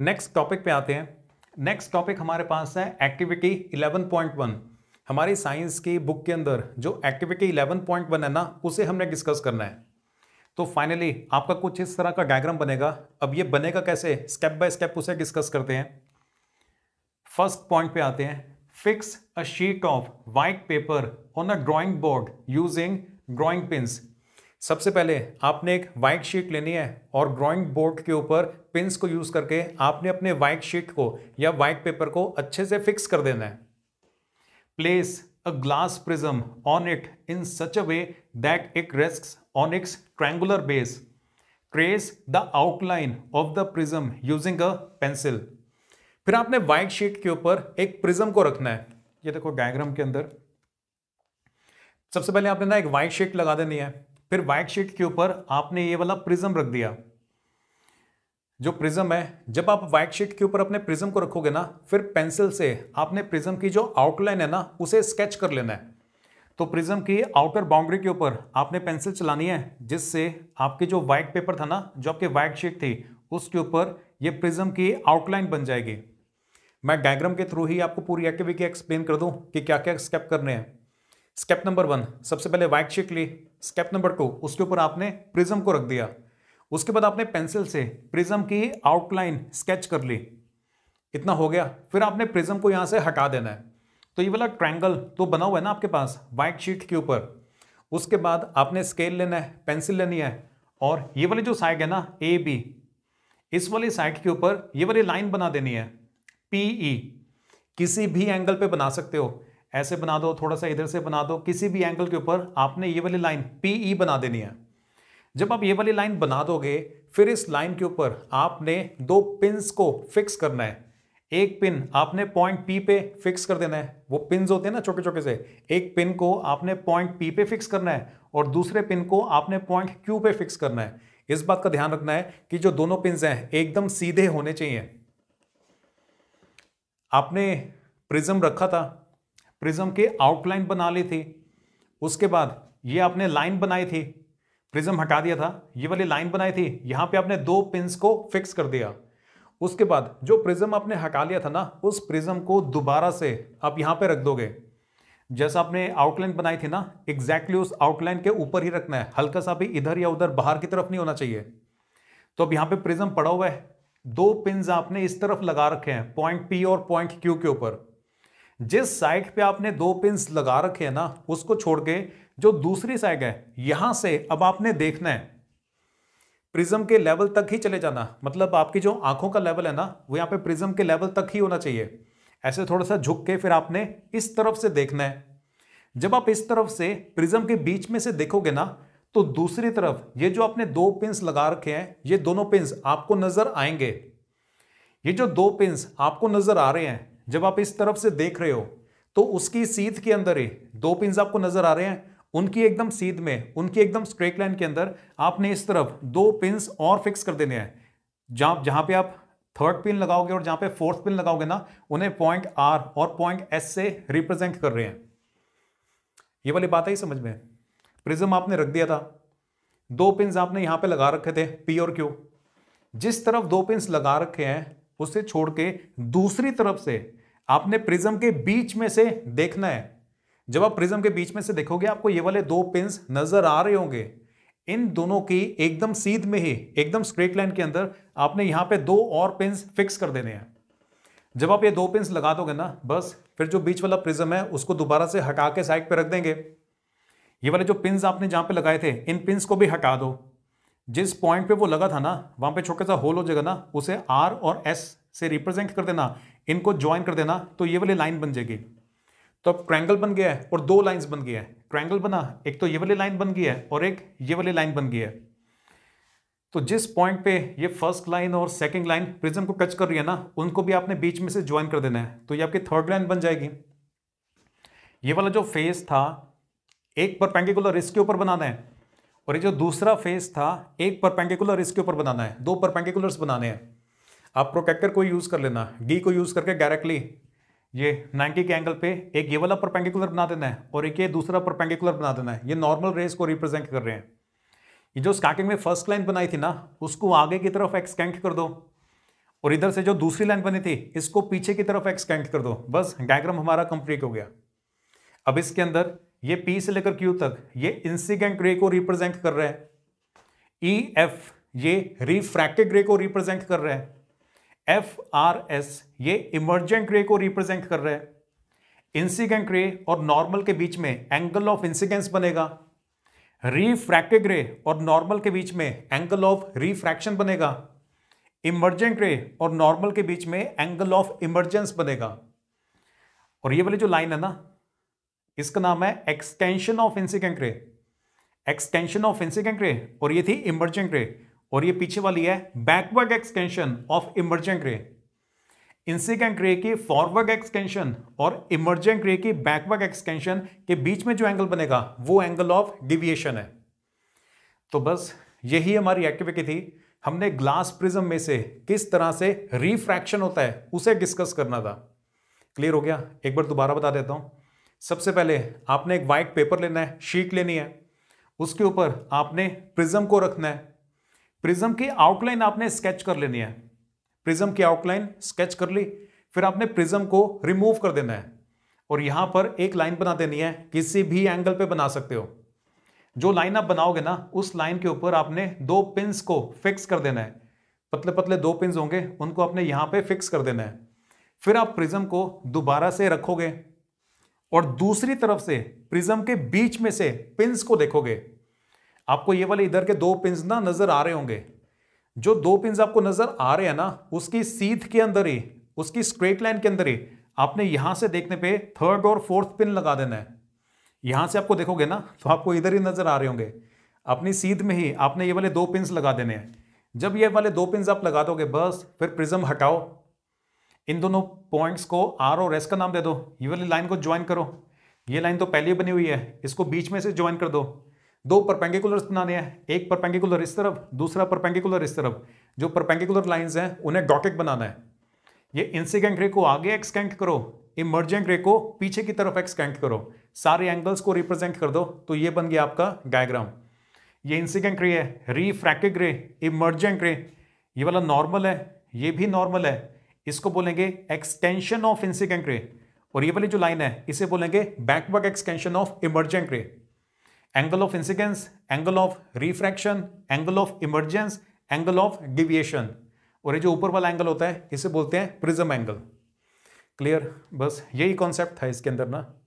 next topic पे आते हैं नेक्स्ट टॉपिक हमारे पास है एक्टिविटी 11.1 हमारी साइंस की बुक के अंदर जो एक्टिविटी 11.1 है ना उसे हमने डिस्कस करना है तो फाइनली आपका कुछ इस तरह का डायग्राम बनेगा अब ये बनेगा कैसे स्टेप बाय स्टेप उसे डिस्कस करते हैं फर्स्ट पॉइंट पे आते हैं fix a sheet of white paper on a drawing board using drawing pins सबसे पहले आपने एक वाइट शीट लेनी है और ड्राइंग बोर्ड के ऊपर पिंस को यूज़ करके आपने अपने वाइट शीट को या वाइट पेपर को अच्छे से फिक्स कर देना है place a glass prism on it in such a way that it rests on its triangular base trace the outline of the prism using a pencil फिर आपने वाइट शीट के ऊपर एक प्रिज्म को रखना है ये देखो डायग्राम के अंदर सबसे पहले आपने ना एक वाइट शीट लगा देनी है फिर वाइट शीट के ऊपर आपने ये वाला प्रिज्म रख दिया जो प्रिज्म है जब आप वाइट शीट के ऊपर अपने प्रिज्म को रखोगे ना फिर पेंसिल से आपने प्रिज्म की जो आउटलाइन है ना उसे स्केच कर लेना है तो प्रिज्म की आउटर बाउंड्री के ऊपर आपने पेंसिल चलानी है जिससे आपके जो वाइट पेपर था ना जो आपके वाइट शीट थी उसके ऊपर ये प्रिज्म की आउटलाइन बन जाएगी मैं डायग्राम के थ्रू ही आपको पूरी एक्टिविटी एक्सप्लेन कर दूं कि क्या क्या स्टेप करने हैं स्टेप नंबर वन सबसे पहले वाइट शीट ली स्टेप नंबर टू उसके ऊपर आपने प्रिज्म को रख दिया उसके बाद आपने पेंसिल से प्रिज्म की आउटलाइन स्केच कर ली इतना हो गया फिर आपने प्रिज्म को यहाँ से हटा देना है तो ये वाला ट्रायंगल तो बना हुआ है ना आपके पास वाइट शीट के ऊपर उसके बाद आपने स्केल लेना है पेंसिल लेनी है और ये वाली जो साइड है ना ए बी इस वाली साइड के ऊपर ये वाली लाइन बना देनी है पी ई e, किसी भी एंगल पे बना सकते हो ऐसे बना दो थोड़ा सा इधर से बना दो किसी भी एंगल के ऊपर आपने ये वाली लाइन पी ई बना देनी है जब आप ये वाली लाइन बना दोगे फिर इस लाइन के ऊपर आपने दो पिन को फिक्स करना है एक पिन आपने पॉइंट पी पे फिक्स कर देना है वो पिन होते हैं ना छोटे छोटे से एक पिन को आपने पॉइंट पी पे फिक्स करना है और दूसरे पिन को आपने पॉइंट क्यू पे फिक्स करना है इस बात का ध्यान रखना है कि जो दोनों पिन हैं एकदम सीधे होने चाहिए आपने प्रिज्म रखा था प्रिज्म के आउटलाइन बना ली थी उसके बाद ये आपने लाइन बनाई थी प्रिज्म हटा दिया था ये वाली लाइन बनाई थी यहाँ पे आपने दो पिंस को फिक्स कर दिया उसके बाद जो प्रिज्म आपने हटा लिया था ना उस प्रिज्म को दोबारा से आप यहाँ पे रख दोगे जैसा आपने आउटलाइन बनाई थी ना एग्जैक्टली उस आउटलाइन के ऊपर ही रखना है हल्का सा भी इधर या उधर बाहर की तरफ नहीं होना चाहिए तो अब यहाँ पे प्रिज्म पड़ा हुआ है दो पिंस आपने इस तरफ लगा रखे हैं पॉइंट पी और पॉइंट क्यू के ऊपर जिस साइड पे आपने दो पिंस लगा रखे हैं ना उसको छोड़ के जो दूसरी साइड है यहां से अब आपने देखना है प्रिज्म के लेवल तक ही चले जाना मतलब आपकी जो आंखों का लेवल है ना वो यहाँ पे प्रिज्म के लेवल तक ही होना चाहिए ऐसे थोड़ा सा झुक के फिर आपने इस तरफ से देखना है जब आप इस तरफ से प्रिज्म के बीच में से देखोगे ना तो दूसरी तरफ ये जो आपने दो पिंस लगा रखे हैं ये दोनों पिंस आपको नजर आएंगे ये जो दो पिंस आपको नजर आ रहे हैं जब आप इस तरफ से देख रहे हो तो उसकी सीध के अंदर ही दो पिंस आपको नजर आ रहे हैं उनकी एकदम सीध में उनकी एकदम स्ट्रेट लाइन के अंदर आपने इस तरफ दो पिंस और फिक्स कर देने हैं जहां जहां पे आप थर्ड पिन लगाओगे और जहां पे फोर्थ पिन लगाओगे ना उन्हें पॉइंट आर और पॉइंट एस से रिप्रेजेंट कर रहे हैं ये वाली बात आई समझ में प्रिज्म आपने रख दिया था दो पिंस आपने यहां पे लगा रखे थे पी और क्यू जिस तरफ दो पिंस लगा रखे हैं उसे छोड़ के दूसरी तरफ से आपने प्रिज्म के बीच में से देखना है जब आप प्रिज्म के बीच में से देखोगे आपको ये वाले दो पिंस नजर आ रहे होंगे इन दोनों की एकदम सीध में ही एकदम स्ट्रेट लाइन के अंदर आपने यहां पे दो और पिंस फिक्स कर देने हैं जब आप ये दो पिंस लगा दोगे ना बस फिर जो बीच वाला प्रिज्म है उसको दोबारा से हटा के साइड पे रख देंगे ये वाले जो पिंस आपने जहां पे लगाए थे इन पिंस को भी हटा दो जिस पॉइंट पे वो लगा था ना वहां पे छोटा सा होल हो जाएगा ना उसे आर और एस से रिप्रेजेंट कर देना इनको ज्वाइन कर देना तो ये वाली लाइन बन जाएगी तो अब ट्रैंगल बन गया है और दो लाइंस बन गया है ट्रैंगल बना एक तो ये वाली लाइन बन गई है और एक ये वाली लाइन बन गई है तो जिस पॉइंट पे ये फर्स्ट लाइन और सेकंड लाइन प्रिज्म को टच कर रही है ना उनको भी आपने बीच में से ज्वाइन कर देना है तो ये आपकी थर्ड लाइन बन जाएगी ये वाला जो फेस था एक परपेंडिकुलर इसके ऊपर बनाना है और ये जो दूसरा फेस था एक परपेंडिकुलर इसके ऊपर बनाना है दो परपेंडिकुलर्स बनाने हैं आप प्रोटेक्टर को यूज़ कर लेना डी को यूज़ करके डायरेक्टली ये 90 के एंगल पे एक ये वाला परपेंडिकुलर बना देना है और एक ये दूसरा परपेंडिकुलर बना देना है ये नॉर्मल रेस को रिप्रेजेंट कर रहे हैं ये जो स्टार्टिंग में फर्स्ट लाइन बनाई थी ना उसको आगे की तरफ एक्सकेंट कर दो और इधर से जो दूसरी लाइन बनी थी इसको पीछे की तरफ एक्सकेंट कर दो बस डायग्राम हमारा कंप्लीट हो गया अब इसके अंदर ये पी से लेकर क्यू तक ये इंसिडेंट रे को रिप्रेजेंट कर रहे हैं ई e, एफ ये रिफ्रैक्टेड रे को रिप्रेजेंट कर रहे हैं एफ आर एस ये इमर्जेंट रे को रिप्रेजेंट कर रहे हैं इंसिगेंट रे और नॉर्मल के बीच में एंगल ऑफ इंसिगेंस बनेगा रिफ्रैक्टेड रे और नॉर्मल के बीच में एंगल ऑफ रिफ्रैक्शन बनेगा इमर्जेंट रे और नॉर्मल के बीच में एंगल ऑफ इमर्जेंस बनेगा और ये वाली जो लाइन है ना इसका नाम है एक्सटेंशन ऑफ इंसिकेंट रे एक्सटेंशन ऑफ इंसिकेंट रे और ये थी इमरजेंट रे और ये पीछे वाली है बैकवर्ड एक्सटेंशन ऑफ इमरजेंट रे इंसिकेंट रे की फॉरवर्ड एक्सटेंशन और इमरजेंट रे की बैकवर्ड एक्सटेंशन के बीच में जो एंगल बनेगा वो एंगल ऑफ डिविएशन है तो बस यही हमारी एक्टिविटी थी हमने ग्लास प्रिज्म में से किस तरह से रिफ्रैक्शन होता है उसे डिस्कस करना था क्लियर हो गया एक बार दोबारा बता देता हूं सबसे पहले आपने एक वाइट पेपर लेना है शीट लेनी है उसके ऊपर आपने प्रिज्म को रखना है प्रिज्म की आउटलाइन आपने स्केच कर लेनी है प्रिज्म की आउटलाइन स्केच कर ली फिर आपने प्रिज्म को रिमूव कर देना है और यहां पर एक लाइन बना देनी है किसी भी एंगल पे बना सकते हो जो लाइन आप बनाओगे ना उस लाइन के ऊपर आपने दो पिंस को फिक्स कर देना है पतले पतले दो पिंस होंगे उनको आपने यहां पे फिक्स कर देना है फिर आप प्रिज्म को दोबारा से रखोगे और दूसरी तरफ से प्रिज्म के बीच में से पिंस को देखोगे आपको ये वाले इधर के दो पिंस ना नजर आ रहे होंगे जो दो पिंस आपको नजर आ रहे हैं ना उसकी सीथ के अंदर ही उसकी स्ट्रेट लाइन के अंदर ही आपने यहां से देखने पे थर्ड और फोर्थ पिन लगा देना है यहां से आपको देखोगे ना तो आपको इधर ही नजर आ रहे होंगे अपनी सीध में ही आपने ये वाले दो पिंस लगा देने हैं जब ये वाले दो पिंस आप लगा दोगे बस फिर प्रिज्म हटाओ इन दोनों पॉइंट्स को आर और एस का नाम दे दो ये वाली लाइन को ज्वाइन करो ये लाइन तो पहले ही बनी हुई है इसको बीच में से ज्वाइन कर दो दो परपेंगिकुलर बनाने हैं एक परपेंगिकुलर इस तरफ दूसरा परपेंगिकुलर इस तरफ जो परपेंगिकुलर लाइंस हैं उन्हें डॉटेड बनाना है ये इंसिडेंट रे को आगे एक्सकेंट करो इमर्जेंट रे को पीछे की तरफ एक्सकेंट करो सारे एंगल्स को रिप्रेजेंट कर दो तो ये बन गया आपका डायग्राम ये इंसिडेंट रे है रिफ्रैक्टेड रे इमर्जेंट रे ये वाला नॉर्मल है ये भी नॉर्मल है इसको बोलेंगे एक्सटेंशन ऑफ इंसिकेंट रे और ये वाली जो लाइन है इसे बोलेंगे backward extension of emergent ray angle of incidence angle of refraction angle of emergence angle of deviation और ये जो ऊपर वाला एंगल होता है इसे बोलते हैं प्रिज्म एंगल क्लियर बस यही कॉन्सेप्ट था इसके अंदर ना